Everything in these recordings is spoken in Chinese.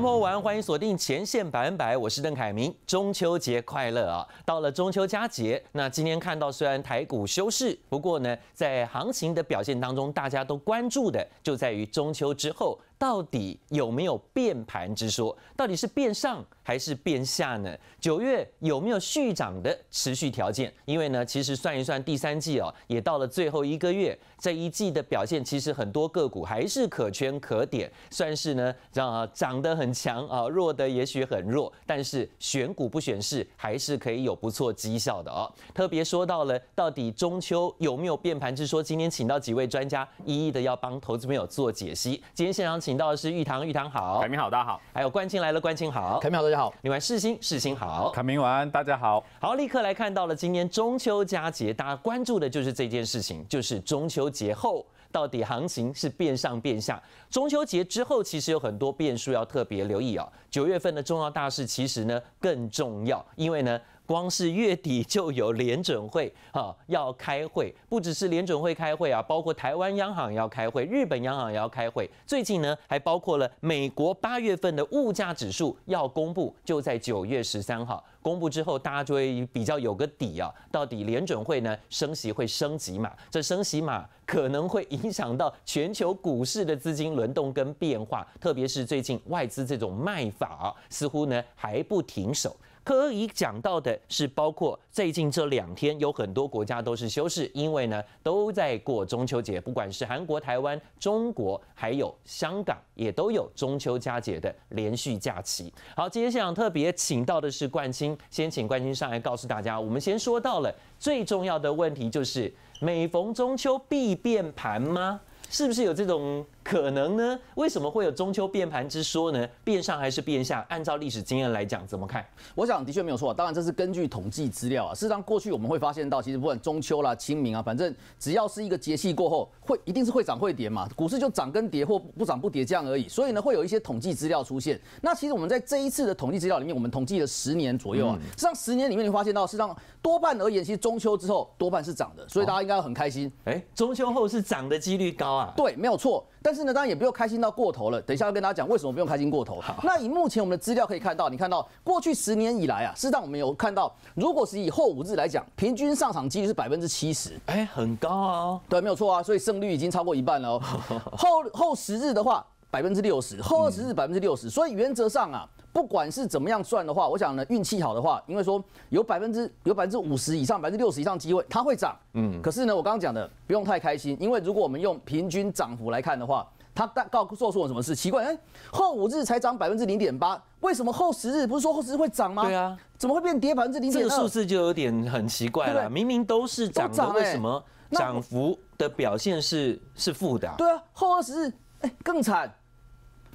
朋友们，欢迎锁定前线百分百，我是邓凯明。中秋节快乐啊！到了中秋佳节，那今天看到虽然台股休市，不过呢，在行情的表现当中，大家都关注的就在于中秋之后。到底有没有变盘之说？到底是变上还是变下呢？九月有没有续涨的持续条件？因为呢，其实算一算，第三季哦也到了最后一个月，这一季的表现其实很多个股还是可圈可点，算是呢让涨得很强啊，弱的也许很弱，但是选股不选市还是可以有不错绩效的哦。特别说到了到底中秋有没有变盘之说？今天请到几位专家一一的要帮投资朋友做解析。今天现场请。请到的是玉堂，玉堂好，凯明好，大家好；还有关清来了，关清好，凯明好，大家好。另外世新，世新好，凯明安，大家好。好，立刻来看到了，今年中秋佳节，大家关注的就是这件事情，就是中秋节后到底行情是变上变下？中秋节之后其实有很多变数要特别留意啊。九月份的重要大事其实呢更重要，因为呢。光是月底就有联准会 哈要开会，不只是联准会开会啊，包括台湾央行也要开会，日本央行也要开会。最近呢，还包括了美国八月份的物价指数要公布，就在九月十三号公布之后，大家就会比较有个底啊。到底联准会呢升息会升级嘛？这升息嘛可能会影响到全球股市的资金轮动跟变化，特别是最近外资这种卖法似乎呢还不停手。可以讲到的是，包括最近这两天，有很多国家都是休市，因为呢都在过中秋节。不管是韩国、台湾、中国，还有香港，也都有中秋佳节的连续假期。好，今天现场特别请到的是冠清，先请冠清上来告诉大家，我们先说到了最重要的问题，就是每逢中秋必变盘吗？是不是有这种？可能呢？为什么会有中秋变盘之说呢？变上还是变下？按照历史经验来讲，怎么看？我想的确没有错。当然这是根据统计资料啊。事实上，过去我们会发现到，其实不管中秋啦、清明啊，反正只要是一个节气过后，会一定是会涨会跌嘛。股市就涨跟跌或不涨不跌这样而已。所以呢，会有一些统计资料出现。那其实我们在这一次的统计资料里面，我们统计了十年左右啊。事实上，十年里面你发现到，事实上多半而言，其实中秋之后多半是涨的，所以大家应该很开心。哎，中秋后是涨的几率高啊？对，没有错。但是呢，当然也不用开心到过头了。等一下要跟大家讲为什么不用开心过头。那以目前我们的资料可以看到，你看到过去十年以来啊，事实上我们有看到，如果是以后五日来讲，平均上场几率是百分之七十，哎，很高啊。对，没有错啊，所以胜率已经超过一半了。后后十日的话，百分之六十；后二十日百分之六十。所以原则上啊。不管是怎么样算的话，我想呢，运气好的话，因为说有百分之有百分之五十以上、百分之六十以上机会它会涨，嗯。可是呢，我刚刚讲的不用太开心，因为如果我们用平均涨幅来看的话，它告告诉我什么事？奇怪，哎，后五日才涨百分之零点八，为什么后十日不是说后十日会涨吗？对啊，怎么会变跌百分之零？点？这个数字就有点很奇怪了，明明都是涨的，为什么涨幅的表现是是负的？对啊，后二十日哎更惨，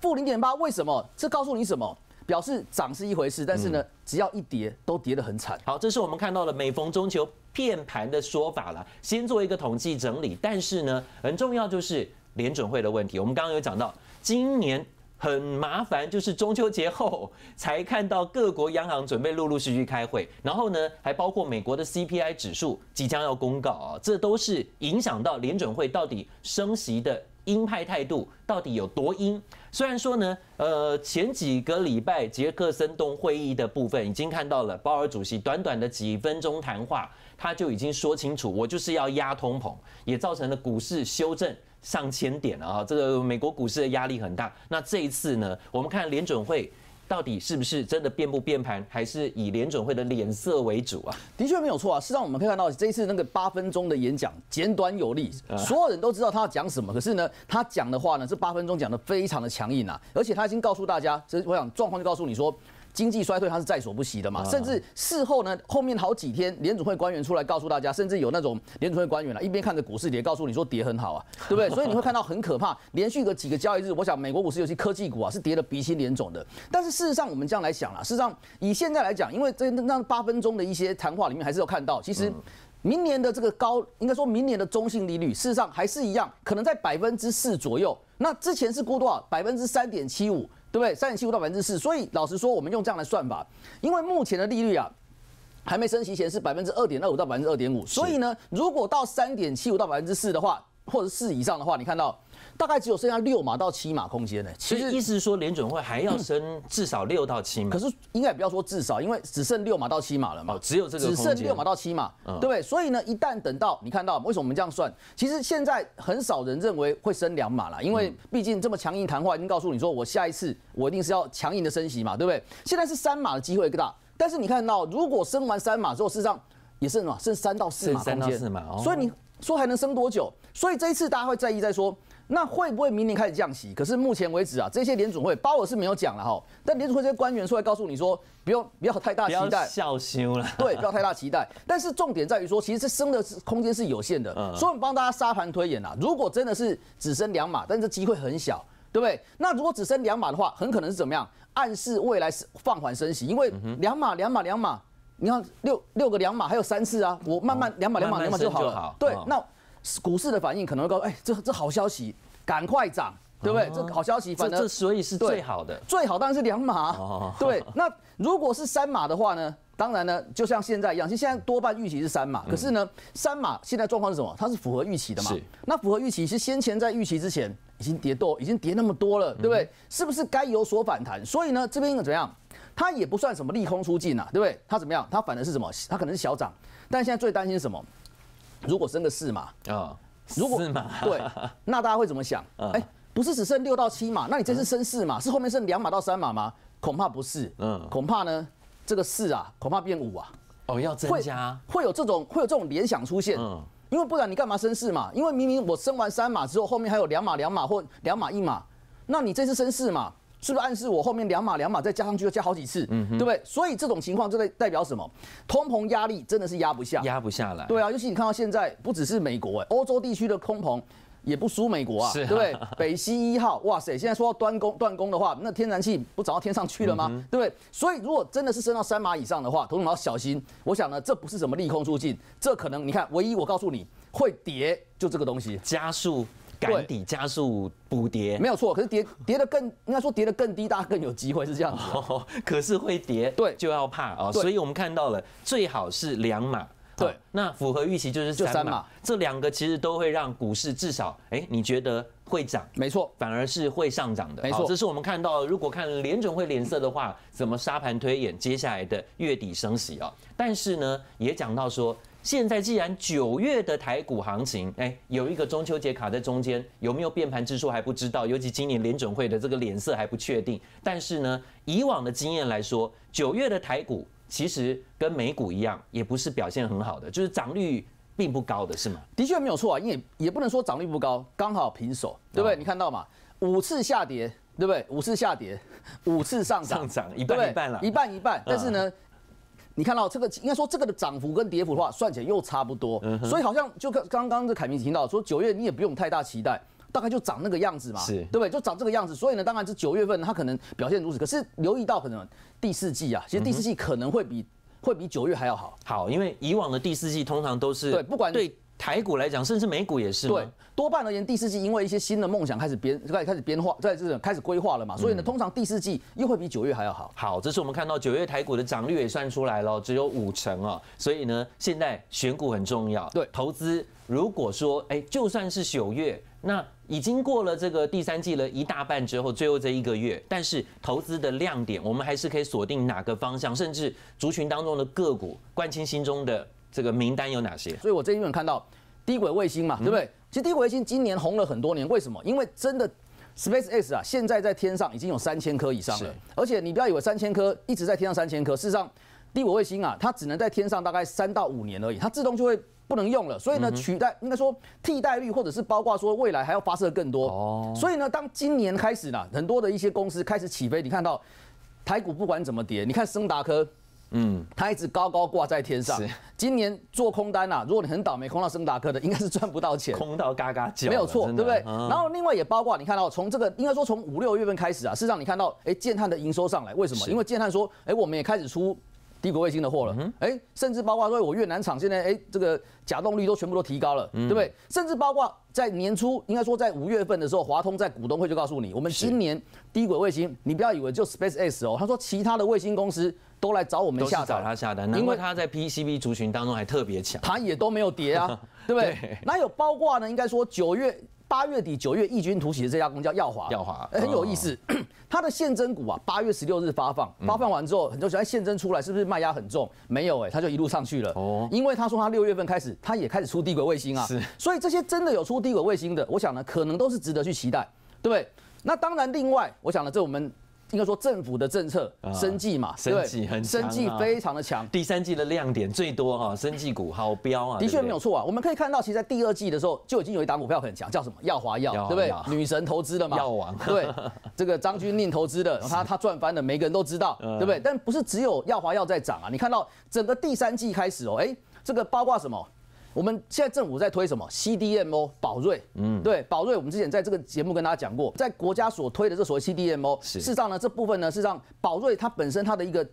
负零点八，为什么？这告诉你什么？表示涨是一回事，但是呢，只要一跌都跌得很惨。好，这是我们看到了每逢中秋骗盘的说法了。先做一个统计整理，但是呢，很重要就是联准会的问题。我们刚刚有讲到，今年很麻烦，就是中秋节后 才看到各国央行准备陆陆续续开会，然后呢，还包括美国的 CPI 指数即将要公告啊，这都是影响到联准会到底升息的。鹰派态度到底有多鹰？虽然说呢，呃，前几个礼拜杰克森东会议的部分已经看到了，鲍尔主席短短的几分钟谈话，他就已经说清楚，我就是要压通膨，也造成了股市修正上千点啊，这个美国股市的压力很大。那这一次呢，我们看联准会。到底是不是真的变不变盘，还是以联准会的脸色为主啊？的确没有错啊。事实上，我们可以看到这一次那个八分钟的演讲简短有力，所有人都知道他要讲什么。可是呢，他讲的话呢，这八分钟讲的非常的强硬啊，而且他已经告诉大家，其实我想状况就告诉你说。经济衰退，它是在所不惜的嘛？甚至事后呢，后面好几天，联储会官员出来告诉大家，甚至有那种联储会官员啊，一边看着股市跌，告诉你说跌很好啊，对不对？所以你会看到很可怕，连续的几个交易日，我想美国股市尤其科技股啊，是跌得鼻青脸肿的。但是事实上，我们这样来想啦，事实上以现在来讲，因为这那八分钟的一些谈话里面，还是有看到，其实明年的这个高，应该说明年的中性利率，事实上还是一样，可能在百分之四左右。那之前是估多少？百分之三点七五。对不对？三点七五到百分之四，所以老实说，我们用这样来算法，因为目前的利率啊，还没升息前是百分之二点二五到百分之二点五，所以呢，如果到三点七五到百分之四的话，或者四以上的话，你看到。大概只有剩下六码到七码空间呢，其实意思是说联准会还要升至少六到七码。可是应该不要说至少，因为只剩六码到七码了嘛。哦，只有这个只剩六码到七码，对不对？所以呢，一旦等到你看到为什么我们这样算？其实现在很少人认为会升两码了，因为毕竟这么强硬谈话已经告诉你说，我下一次我一定是要强硬的升息嘛，对不对？现在是三码的机会更大，但是你看到如果升完三码之后，事实上也是嘛，剩三到四码。三到四码，所以你说还能升多久？所以这一次大家会在意在说。那会不会明年开始降息？可是目前为止啊，这些联准会，包我是没有讲了哈。但联准会这些官员出来告诉你说，不用，不要太大期待，小心了。对，不要太大期待。但是重点在于说，其实升的空间是有限的。所以我们帮大家沙盘推演啊，如果真的是只升两码，但这机会很小，对不对？那如果只升两码的话，很可能是怎么样？暗示未来放缓升息，因为两码、两码、两码，你看六六个两码，还有三次啊，我慢慢两码、两码、两码就好了。对，那。股市的反应可能会告诉：哎，这这好消息，赶快涨，对不对？这好消息，反正所以是最好的，最好当然是两码。对，那如果是三码的话呢？当然呢，就像现在一样，其实现在多半预期是三码。可是呢，三码现在状况是什么？它是符合预期的嘛？那符合预期是先前在预期之前已经跌多，已经跌那么多了，对不对？是不是该有所反弹？所以呢，这边应该怎么样？它也不算什么利空出尽啊，对不对？它怎么样？它反的是什么？它可能是小涨，但现在最担心是什么？如果升个四码啊，如果对，那大家会怎么想？哎，不是只剩六到七码，那你这次升四码，是后面剩两码到三码吗？恐怕不是，嗯，恐怕呢，这个四啊，恐怕变五啊，哦，要增加，会有这种会有这种联想出现，因为不然你干嘛升四码？因为明明我升完三码之后，后面还有两码两码或两码一码，那你这次升四码。是不是暗示我后面两码两码再加上去要加好几次，嗯、对不对？所以这种情况就在代表什么？通膨压力真的是压不下，压不下来。对啊，尤其你看到现在不只是美国，哎，欧洲地区的通膨也不输美国啊，对不对？北溪一号，哇塞！现在说到断供断供的话，那天然气不涨到天上去了吗？对不对？所以如果真的是升到三码以上的话，同学们要小心。我想呢，这不是什么利空出尽，这可能你看，唯一我告诉你会叠，就这个东西加速。赶底加速补跌，没有错。可是跌跌的更应该说跌的更低，大家更有机会是这样子。可是会跌，对，就要怕啊。所以我们看到了，最好是两码。对，那符合预期就是三码。这两个其实都会让股市至少，哎，你觉得会涨？没错，反而是会上涨的。没错，这是我们看到。如果看联准会脸色的话，怎么沙盘推演接下来的月底升息啊？但是呢，也讲到说。现在既然九月的台股行情，哎，有一个中秋节卡在中间，有没有变盘之说还不知道。尤其今年联准会的这个脸色还不确定。但是呢，以往的经验来说，九月的台股其实跟美股一样，也不是表现很好的，就是涨率并不高的是吗？的确没有错啊，因为也不能说涨率不高，刚好平手，对不对？你看到嘛，五次下跌，对不对？五次下跌，五次上涨，上涨一半一半了，一半一半。但是呢？你看到这个，应该说这个的涨幅跟跌幅的话，算起来又差不多，所以好像就刚刚刚这凯明提到说，九月你也不用太大期待，大概就长那个样子嘛，对不对？就长这个样子，所以呢，当然是九月份它可能表现如此，可是留意到可能第四季啊，其实第四季可能会比会比九月还要好。好，因为以往的第四季通常都是对，不管对。台股来讲，甚至美股也是。对，多半而言，第四季因为一些新的梦想开始编，开始开始编化，在这种开始规划了嘛，所以呢，通常第四季又会比九月还要好。好，这是我们看到九月台股的涨率也算出来了，只有五成啊。所以呢，现在选股很重要。对，投资如果说，哎，就算是九月，那已经过了这个第三季了一大半之后，最后这一个月，但是投资的亮点，我们还是可以锁定哪个方向，甚至族群当中的个股，关心心中的。这个名单有哪些？所以我最近看到低轨卫星嘛，对不对？其实低轨卫星今年红了很多年，为什么？因为真的 SpaceX 啊，现在在天上已经有三千颗以上了。而且你不要以为三千颗一直在天上三千颗，事实上低轨卫星啊，它只能在天上大概三到五年而已，它自动就会不能用了。所以呢，取代应该说替代率，或者是包括说未来还要发射更多。哦。所以呢，当今年开始呢，很多的一些公司开始起飞，你看到台股不管怎么跌，你看升达科。嗯，它一直高高挂在天上。今年做空单啊，如果你很倒霉空到森达克的，应该是赚不到钱，空到嘎嘎叫，没有错，对不对？然后另外也包括你看到从这个应该说从五六月份开始啊，事实上你看到哎建碳的营收上来，为什么？因为建碳说哎我们也开始出。低轨卫星的货了，哎，甚至包括说，我越南厂现在哎，这个假动力都全部都提高了，对不对？甚至包括在年初，应该说在五月份的时候，华通在股东会就告诉你，我们今年低轨卫星，你不要以为就 SpaceX 哦，他说其他的卫星公司都来找我们下找他下单，因为他在 PCB 族群当中还特别强，他也都没有跌啊，对不对？那有包括呢，应该说九月八月底九月异军突起的这家公司叫耀华，耀华很有意思。它的现增股啊，八月十六日发放，发放完之后，很周全，现增出来是不是卖压很重？没有，哎，它就一路上去了。哦，因为他说他六月份开始，他也开始出低轨卫星啊，是，所以这些真的有出低轨卫星的，我想呢，可能都是值得去期待，对不对？那当然，另外，我想呢，这我们。应该说政府的政策，生计嘛，生计很生计非常的强。第三季的亮点最多哈，生计股好飙啊，的确没有错啊。我们可以看到，其实在第二季的时候就已经有一档股票很强，叫什么药华药，对不对？女神投资的嘛，药王对 这个张君宁投资的，他他赚翻了，每个人都知道，对不对？但不是只有药华药在涨啊，你看到整个第三季开始哦，哎，这个八卦什么？我们现在政府在推什么？CDMO 宝瑞，嗯，对，宝瑞，我们之前在这个节目跟大家讲过，在国家所推的这所谓 CDMO，事实上呢，这部分呢事实上宝瑞它本身它的一个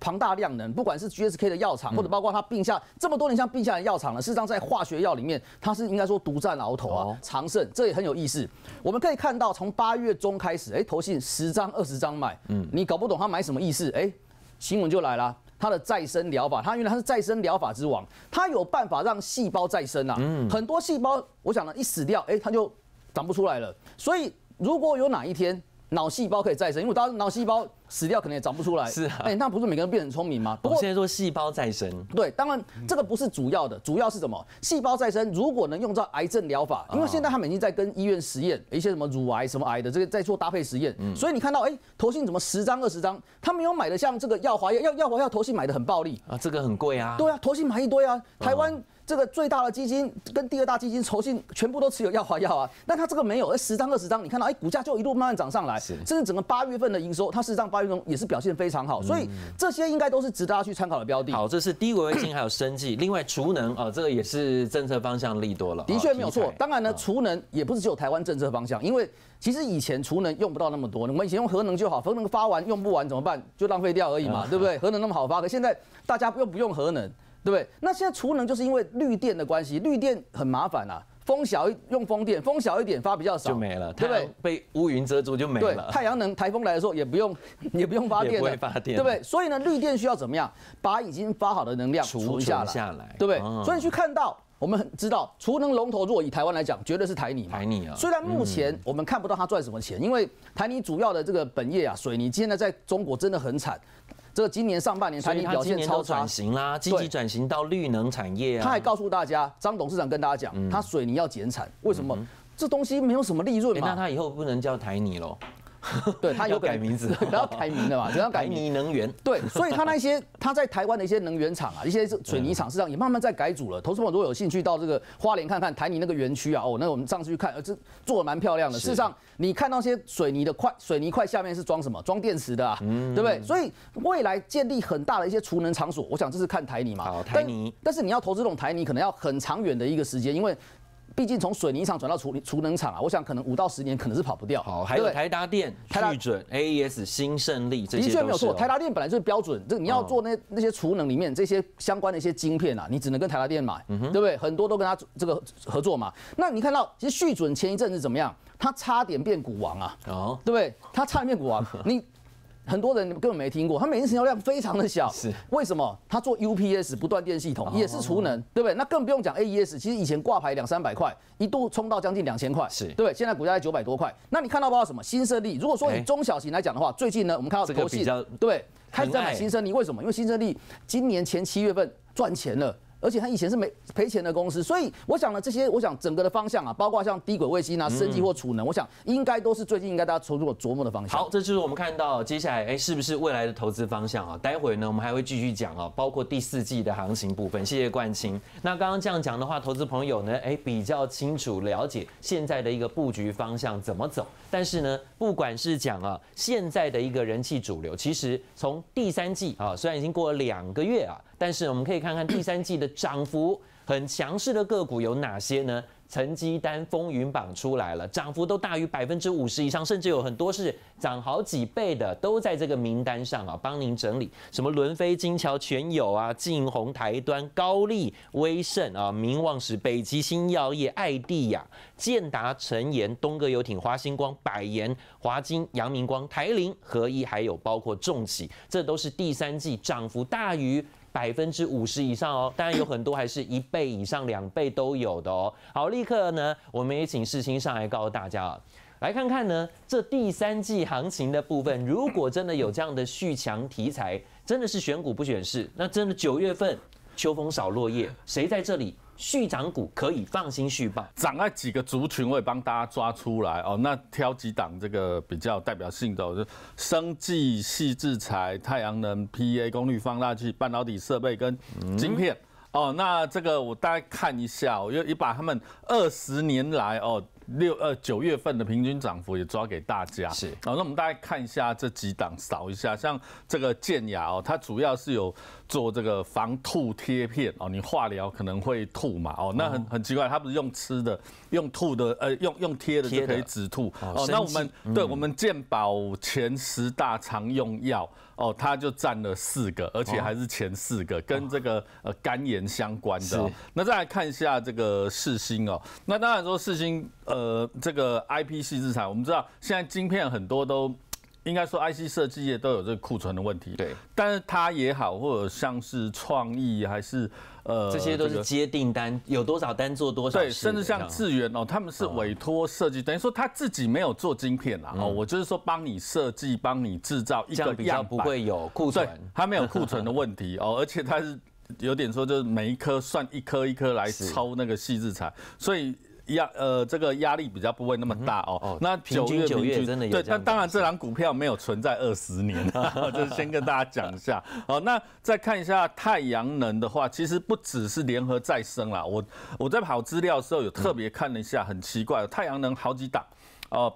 庞大量能，不管是 GSK 的药厂，或者包括它并下这么多年像并下的药厂呢，事实上在化学药里面它是应该说独占鳌头啊，长盛，这也很有意思。我们可以看到，从八月中开始，哎，投信十张二十张买，嗯，你搞不懂他买什么意思，哎，新闻就来了。他的再生疗法，他原来他是再生疗法之王，他有办法让细胞再生啊。很多细胞，我想呢，一死掉，哎，他就长不出来了。所以如果有哪一天，脑细胞可以再生，因为当脑细胞死掉，可能也长不出来。是啊，哎，那不是每个人变得很聪明吗？我们现在说细胞再生。对，当然这个不是主要的，主要是什么？细胞再生如果能用到癌症疗法，因为现在他们已经在跟医院实验一些什么乳癌、什么癌的这个在做搭配实验。嗯，所以你看到，哎，头信怎么十张、二十张，他没有买的像这个耀华要要耀华要头信买的很暴力啊，这个很贵啊。对啊，头信买一堆啊，台湾。这个最大的基金跟第二大基金，酬信全部都持有药啊药啊，那它这个没有，而十张二十张，你看到哎，股价就一路慢慢涨上来，甚至整个八月份的营收，它实际上八月中也是表现非常好，所以这些应该都是值得大家去参考的标的。好，这是低维金还有生技，另外储能啊，这个也是政策方向利多了，的确没有错。当然呢，储能也不是只有台湾政策方向，因为其实以前储能用不到那么多，我们以前用核能就好，核能发完用不完怎么办？就浪费掉而已嘛，对不对？核能那么好发，可现在大家又不用核能。对不对？那现在储能就是因为绿电的关系，绿电很麻烦啊。风小用风电，风小一点发比较少就没了，对不对？被乌云遮住就没了。太阳能台风来的时候也不用，也不用发电了，对不对？所以呢，绿电需要怎么样？把已经发好的能量储下来，对不对？所以去看到我们很知道，储能龙头如果以台湾来讲，绝对是台泥嘛。台泥啊，虽然目前我们看不到它赚什么钱，因为台泥主要的这个本业啊，水泥现在在中国真的很惨。这个今年上半年台泥表现超差，转型啦，积极转型到绿能产业啊。他还告诉大家，张董事长跟大家讲，他水泥要减产，为什么？这东西没有什么利润嘛。那他以后不能叫台泥喽。对他有改名字，他 要改名的嘛，然 要改泥能源。对，所以他那些他在台湾的一些能源厂啊，一些水泥厂，事场上也慢慢在改组了。投资友如果有兴趣到这个花莲看看台泥那个园区啊，哦，那我们上次去看，呃，这做的蛮漂亮的。事实上，你看到些水泥的块，水泥块下面是装什么？装电池的啊，对不对？所以未来建立很大的一些储能场所，我想这是看台泥嘛。好，台泥。但是你要投资这种台泥，可能要很长远的一个时间，因为。毕竟从水泥厂转到储储能厂啊，我想可能五到十年可能是跑不掉。好，还有台达电、旭准、A E S、新胜利这些。的确没有错，台达电本来就是标准。这你要做那那些储能里面这些相关的一些晶片啊，你只能跟台达电买，对不对？很多都跟他这个合作嘛。那你看到其实旭准前一阵子怎么样？它差点变股王啊，对不对？它差点变股王，你。很多人根本没听过，他每天成交量非常的小，是为什么？他做 UPS 不断电系统也是储能，对不对？那更不用讲 AES，其实以前挂牌两三百块，一度冲到将近两千块，是对，现在股价在九百多块。那你看到不？什么新设立？如果说以中小型来讲的话，最近呢，我们看到投信，对，开始在买新设立，为什么？因为新设立今年前七月份赚钱了。而且它以前是没赔钱的公司，所以我想呢，这些我想整个的方向啊，包括像低轨卫星啊、升级或储能，我想应该都是最近应该大家从如琢磨的方向。好，这就是我们看到接下来，哎，是不是未来的投资方向啊？待会呢，我们还会继续讲啊，包括第四季的行情部分。谢谢冠清。那刚刚这样讲的话，投资朋友呢，哎，比较清楚了解现在的一个布局方向怎么走。但是呢，不管是讲啊，现在的一个人气主流，其实从第三季啊，虽然已经过了两个月啊。但是我们可以看看第三季的涨幅很强势的个股有哪些呢？成绩单风云榜出来了，涨幅都大于百分之五十以上，甚至有很多是涨好几倍的，都在这个名单上啊。帮您整理，什么伦飞、金桥、全友啊、晋宏、台端、高丽、威盛啊、明旺史北极星药业、艾地亚、建达、成岩、东哥游艇、华星光、百岩、华金、阳明光、台林、合一，还有包括重企，这都是第三季涨幅大于。百分之五十以上哦，当然有很多还是一倍以上、两倍都有的哦。好，立刻呢，我们也请世新上来告诉大家啊，来看看呢这第三季行情的部分，如果真的有这样的续强题材，真的是选股不选市，那真的九月份。秋风扫落叶，谁在这里续涨股可以放心续报，涨了几个族群，我也帮大家抓出来哦。那挑几档这个比较代表性的，就生技细制裁、太阳能、p a 功率放大器、半导体设备跟晶片哦。那这个我大概看一下，我又也把他们二十年来哦。六呃九月份的平均涨幅也抓给大家，是好，那我们大概看一下这几档，扫一下，像这个健雅哦，它主要是有做这个防吐贴片哦，你化疗可能会吐嘛哦，那很很奇怪，它不是用吃的，用吐的，呃，用用贴的就可以止吐哦。那我们对我们健保前十大常用药哦，它就占了四个，而且还是前四个，跟这个呃肝炎相关的。那再来看一下这个四星哦，那当然说四星呃。呃，这个 I P 器材，我们知道现在晶片很多都应该说 I C 设计业都有这个库存的问题。对，但是它也好，或者像是创意还是呃，这些都是接订单，有多少单做多少。对，甚至像智源哦，他们是委托设计，等于说他自己没有做晶片啦哦，我就是说帮你设计，帮你制造一个比较不会有库存，他没有库存的问题 哦，而且他是有点说就是每一颗算一颗一颗来抽那个细制材，所以。压呃，这个压力比较不会那么大哦。那九月九月真的有对，但当然这档股票没有存在二十年，就是先跟大家讲一下。好，那再看一下太阳能的话，其实不只是联合再生啦。我我在跑资料的时候有特别看了一下，很奇怪，太阳能好几档。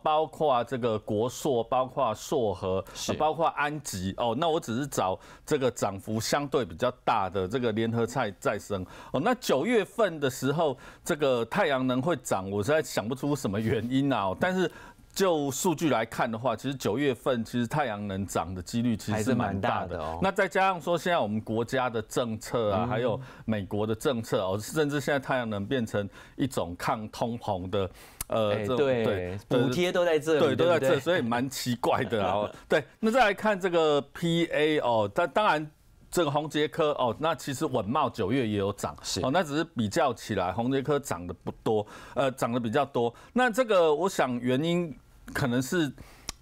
包括这个国硕，包括硕和，包括安吉哦。那我只是找这个涨幅相对比较大的这个联合菜再生哦。那九月份的时候，这个太阳能会涨，我实在想不出什么原因啊。但是就数据来看的话，其实九月份其实太阳能涨的几率其实是蛮大的哦。那再加上说，现在我们国家的政策啊，还有美国的政策哦，甚至现在太阳能变成一种抗通膨的。呃，对对，补贴都在这，对，都在这，所以蛮奇怪的。啊。对，那再来看这个 PA 哦，但当然，这个红杰科哦，那其实稳茂九月也有涨，是哦，那只是比较起来，红杰科涨的不多，呃，涨的比较多。那这个我想原因可能是。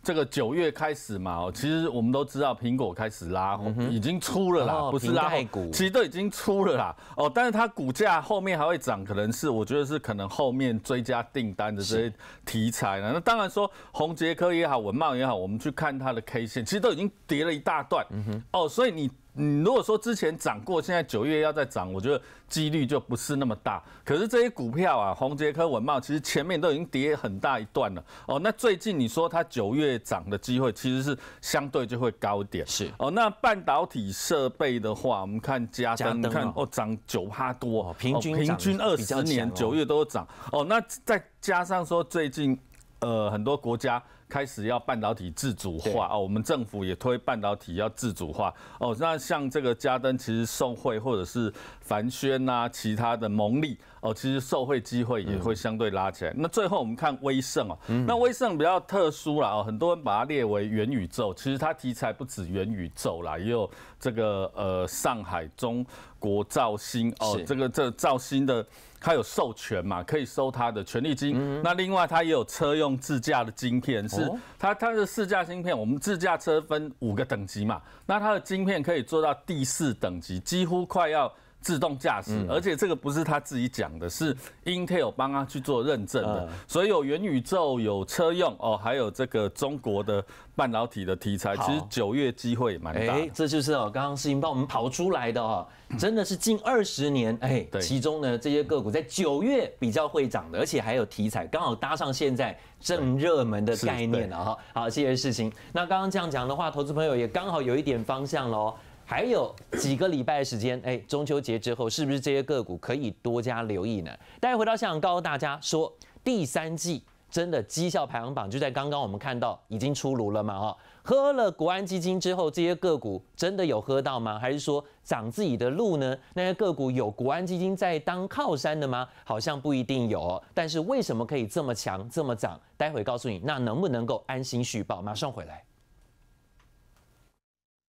这个九月开始嘛，哦，其实我们都知道苹果开始拉，已经出了啦，不是拉股，其实都已经出了啦，哦，但是它股价后面还会涨，可能是我觉得是可能后面追加订单的这些题材呢。那当然说红杰科也好，文茂也好，我们去看它的 K 线，其实都已经跌了一大段，哦，所以你。你如果说之前涨过，现在九月要再涨，我觉得几率就不是那么大。可是这些股票啊，宏杰科、文茂，其实前面都已经跌很大一段了。哦，那最近你说它九月涨的机会，其实是相对就会高一点。是哦，那半导体设备的话，我们看加嘉你看哦涨九趴多，平均平均二十年九月都涨。哦，那再加上说最近呃很多国家。开始要半导体自主化哦，我们政府也推半导体要自主化哦。那像这个嘉登，其实受惠或者是凡轩呐，其他的蒙利哦，其实受惠机会也会相对拉起来。那最后我们看威盛哦，那威盛比较特殊啦哦，很多人把它列为元宇宙，其实它题材不止元宇宙啦，也有这个呃上海中国造星哦，这个这造星的。它有授权嘛，可以收它的权利金。那另外它也有车用自驾的晶片，是它它的自驾芯片。我们自驾车分五个等级嘛，那它的晶片可以做到第四等级，几乎快要。自动驾驶，而且这个不是他自己讲的，是 Intel 帮他去做认证的。所以有元宇宙、有车用哦，还有这个中国的半导体的题材，其实九月机会蛮大。哎，这就是哦，刚刚事情帮我们跑出来的哦，真的是近二十年哎，其中呢这些个股在九月比较会涨的，而且还有题材，刚好搭上现在正热门的概念了哈。好，谢谢事情。那刚刚这样讲的话，投资朋友也刚好有一点方向喽。还有几个礼拜的时间，哎，中秋节之后是不是这些个股可以多加留意呢？待会回到现场，告诉大家说，第三季真的绩效排行榜就在刚刚，我们看到已经出炉了嘛？哈，喝了国安基金之后，这些个股真的有喝到吗？还是说涨自己的路呢？那些个股有国安基金在当靠山的吗？好像不一定有。哦。但是为什么可以这么强这么涨？待会告诉你。那能不能够安心续报？马上回来。